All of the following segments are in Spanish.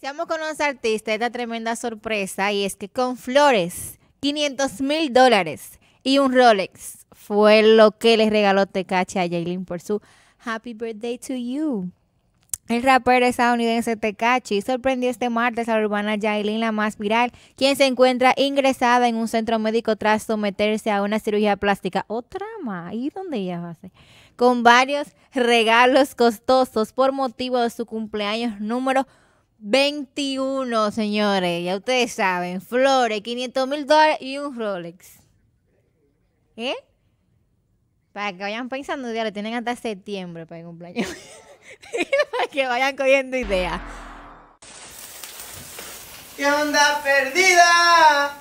Iniciamos con los artistas esta tremenda sorpresa y es que con flores, 500 mil dólares y un Rolex fue lo que les regaló Tecachi a Jaylin por su Happy Birthday to You. El rapero estadounidense Tecachi sorprendió este martes a la urbana Jailin, la más viral, quien se encuentra ingresada en un centro médico tras someterse a una cirugía plástica. Otra más, ¿y dónde ella va a ser? Con varios regalos costosos por motivo de su cumpleaños número 21, señores. Ya ustedes saben. Flores, 500 mil dólares y un Rolex. ¿Eh? Para que vayan pensando, ya lo tienen hasta septiembre para el cumpleaños. para que vayan cogiendo ideas. ¿Qué onda perdida?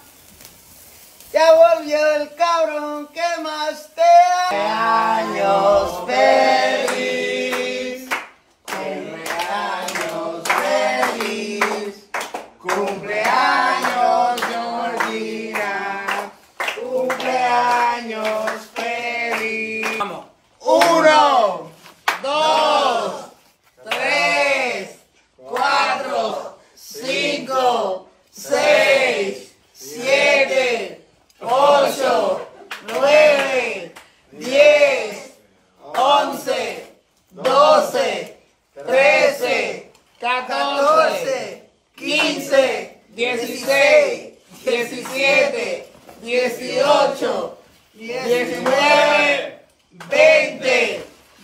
Ya volvió el cabrón ¿Qué más te años feliz! 18 19 20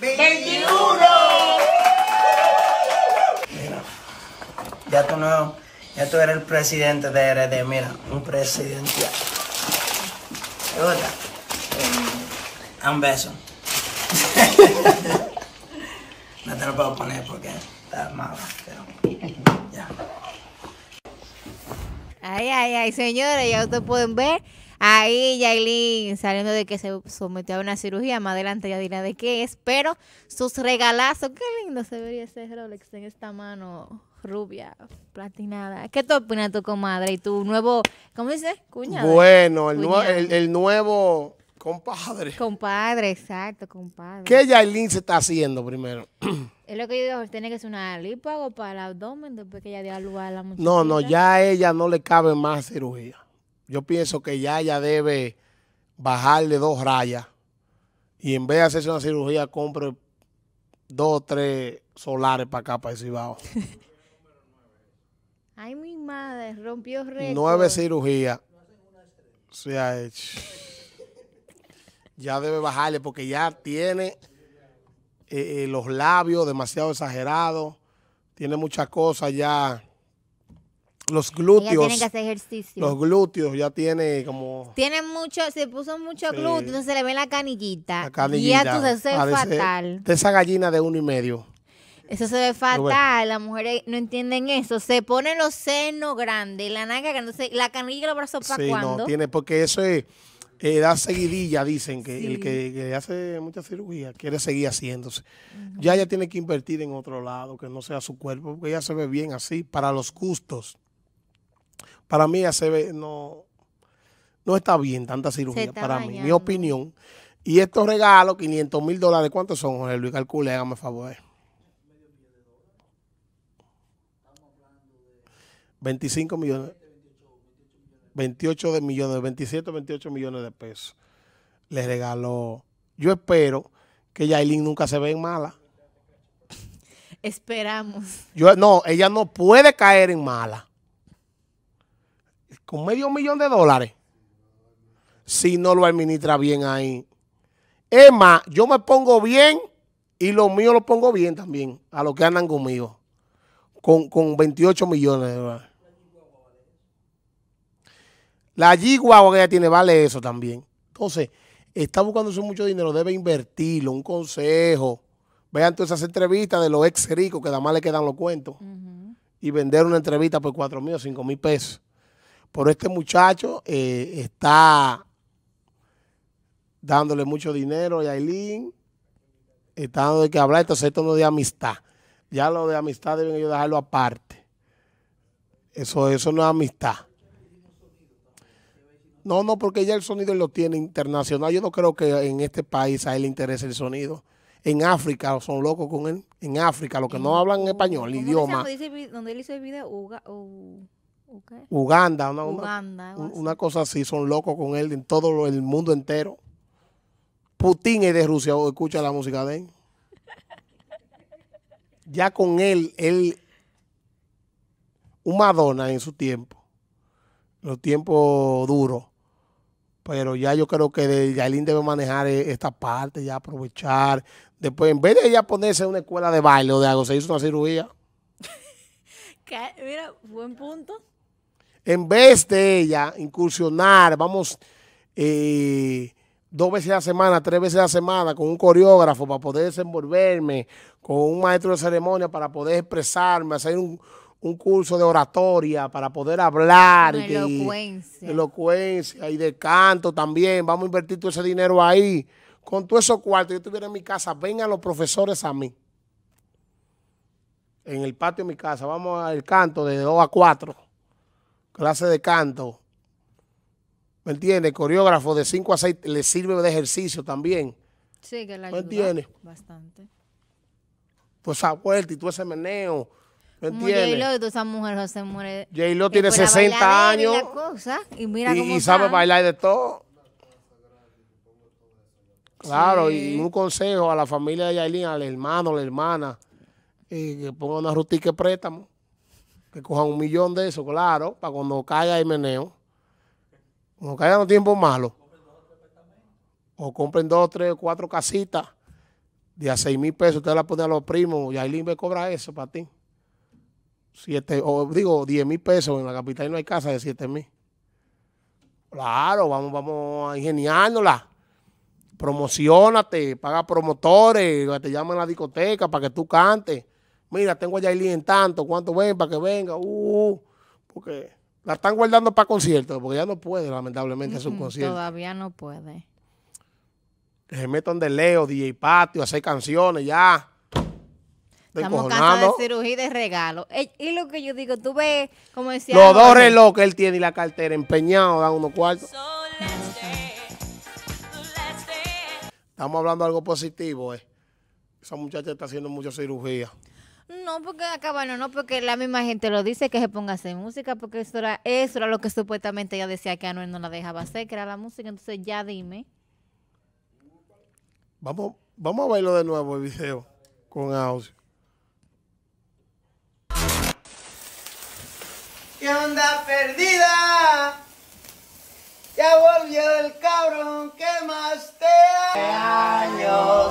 21 Mira, ya tú no, ya tú eres el presidente de RD, mira, un presidente ¿Te gusta? un beso. no te lo puedo poner porque está mal pero ya. Ay, ay, ay, señores, ya ustedes pueden ver Ahí Yailin saliendo de que se sometió a una cirugía, más adelante ya dirá de qué es, pero sus regalazos, qué lindo se vería ese Rolex en esta mano rubia, platinada. ¿Qué te opina tu comadre y tu nuevo, ¿cómo dice? Cuñado. Bueno, el, Nuevo, compadre. Compadre, exacto, compadre. ¿Qué Yailin se está haciendo primero? Es lo que yo digo, tiene que ser una alípago para el abdomen después que ella dio a a la muchacha. No, no, ya a ella no le cabe más cirugía. Yo pienso que ya ya debe bajarle dos rayas y en vez de hacerse una cirugía, compre dos o tres solares para acá, para el Cibao. Ay, mi madre, rompió récord. Nueve cirugías se ha hecho. Ya debe bajarle porque ya tiene eh, eh, los labios demasiado exagerados, tiene muchas cosas ya los glúteos. Ella tiene que hacer ejercicio. Los glúteos ya tiene como. Tiene mucho, se puso mucho glúteo, entonces se le ve la canillita. La canillita. Y ya tú se ve fatal. De esa gallina de uno y medio. Eso se ve fatal, las mujeres no entienden eso. Se ponen los senos grandes, la naga la canilla y los brazos para sí, No, tiene, porque eso es. Eh, da seguidilla, dicen que el que, hace mucha cirugía quiere seguir haciéndose. Ya ella tiene que invertir en otro lado, que no sea su cuerpo, porque ella se ve bien así, para los gustos. Para mí ve no, no está bien tanta cirugía, para mí, mi opinión. Y estos regalos, 500 mil dólares, ¿cuántos son, Jorge Luis? Calcule, hágame favor. 25 eh. millones, 28 de millones, 27, 28 millones de pesos. Le regaló. Yo espero que Yailin nunca se vea mala. Esperamos. Yo, no, ella no puede caer en mala con medio millón de dólares si no lo administra bien ahí. Emma, más, yo me pongo bien y lo mío lo pongo bien también, a los que andan conmigo, con, 28 millones de La yigua que ella tiene vale eso también. Entonces, está buscando mucho dinero, debe invertirlo, un consejo. Vean todas esas entrevistas de los ex ricos que nada más le quedan los cuentos. Y vender una entrevista por cuatro mil o 5 mil pesos. Por este muchacho eh, está dándole mucho dinero a Yailin, está dando de qué hablar, entonces esto no es de amistad. Ya lo de amistad deben ellos dejarlo aparte. Eso, eso no es amistad. No, no, porque ya el sonido lo tiene internacional. Yo no creo que en este país a él le interese el sonido. En África son locos con él. En África, los que no hablan español, idioma. él hizo el video, Uganda, una, cosa así, son locos con él en todo el mundo entero. Putin es de Rusia, escucha la música de él. Ya con él, él, un Madonna en su tiempo, los tiempos duros. Pero ya yo creo que Yailin debe manejar eh, esta parte, ya aprovechar. Después, en vez de ella ponerse en una escuela de baile o de algo, se hizo una cirugía. Mira, buen punto en vez de ella incursionar, vamos eh, dos veces a la semana, tres veces a la semana con un coreógrafo para poder desenvolverme, con un maestro de ceremonia para poder expresarme, hacer un, curso de oratoria para poder hablar. elocuencia. elocuencia y de canto también. Vamos a invertir todo ese dinero ahí. Con todo esos cuartos, yo estuviera en mi casa, vengan los profesores a mí. En el patio de mi casa, vamos al canto de 2 a 4 clase de canto, ¿me entiendes? Coreógrafo de 5 a 6 le sirve de ejercicio también. Sí, que la ayuda bastante. Pues, esa vuelta y tú ese meneo. ¿Me entiendes? J-Lo y toda esa mujer José muere. J-Lo tiene 60 años. Y, sabe bailar de todo. Claro, y un consejo a la familia de Yailin, al hermano, a la hermana, eh, que ponga una rutica de préstamo que cojan un millón de eso, claro, para cuando caiga el meneo. Cuando caigan los tiempos malos. O compren dos, tres, cuatro casitas de a seis mil pesos. Usted la pone a los primos y ahí me cobra eso para ti. Siete, o digo, diez mil pesos. En la capital no hay casa de siete mil. Claro, vamos, vamos a ingeniárnosla. Promocionate, paga promotores, te llaman a la discoteca para que tú cantes Mira, tengo a Yailin en tanto, ¿cuánto ven para que venga? Uh, porque la están guardando para concierto, porque ya no puede, lamentablemente, hacer un concierto. Todavía no puede. Se metan de Leo, DJ Patio, hacer canciones, ya. Estamos cansados de cirugía y de regalo. Eh, y lo que yo digo, tú ves, como decía. Los dos relojes que él tiene y la cartera empeñado, dan unos cuartos. Estamos hablando de algo positivo, eh. Esa muchacha está haciendo mucha cirugía. No, porque acá, ah, no, no, porque la misma gente lo dice que se ponga a hacer música, porque eso era, eso era lo que supuestamente ella decía que Anuel no la dejaba hacer, que era la música. Entonces, ya dime. Vamos, vamos a bailar de nuevo el video con audio ¿Qué onda perdida? Ya volvió el cabrón qué más te año.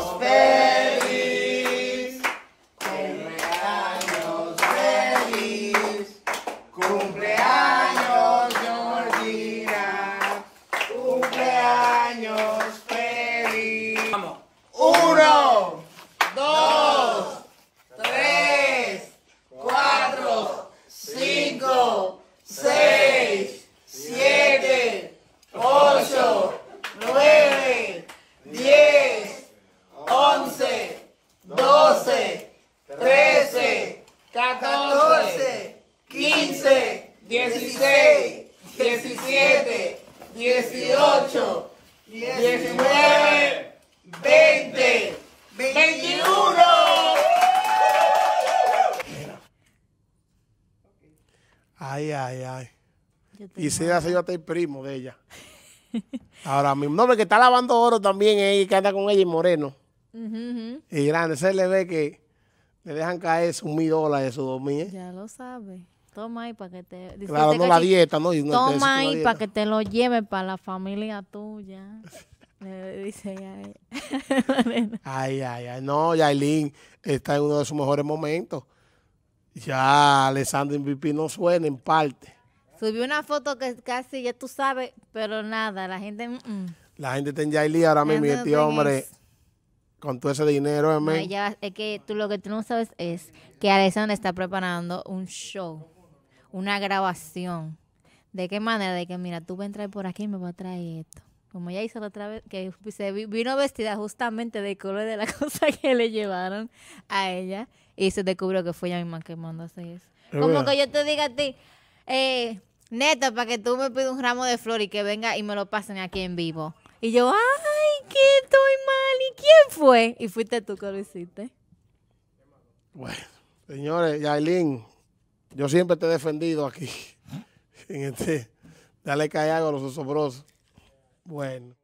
17, 18, 19, 20, 21. Ay, ay, ay. Y si la señora está el primo de ella. Ahora mismo. No, que está lavando oro también ahí, eh, que anda con ella y Moreno. Y grande, se le ve que le dejan caer sus mil dólares, sus dos mil. Eh. Ya lo sabe. Toma ahí para que te... Claro, la dieta, ¿no? toma ahí para que te lo lleve para la familia tuya. dice ella. ay, ay, ay. No, Yailin está en uno de sus mejores momentos. Ya Alessandro MVP no suena en parte. Subió una foto que casi ya tú sabes, pero nada, la gente... Mm, mm. La gente está en ahora me este hombre... con todo ese dinero, es que tú lo que tú no sabes es que Alessandro está preparando un show una grabación. ¿De qué manera? De que, mira, tú vas a entrar por aquí y me va a traer esto. Como ella hizo la otra vez, que se vino vestida justamente de color de la cosa que le llevaron a ella. Y se descubrió que fue ella misma que así eso. Como que yo te diga a ti, eh, neta, para que tú me pidas un ramo de flor y que venga y me lo pasen aquí en vivo. Y yo, ay, que estoy mal. ¿Y quién fue? Y fuiste tú que lo hiciste. Bueno, señores, Yailin, yo siempre te he defendido aquí. En este, dale callado a los osobrosos. Bueno.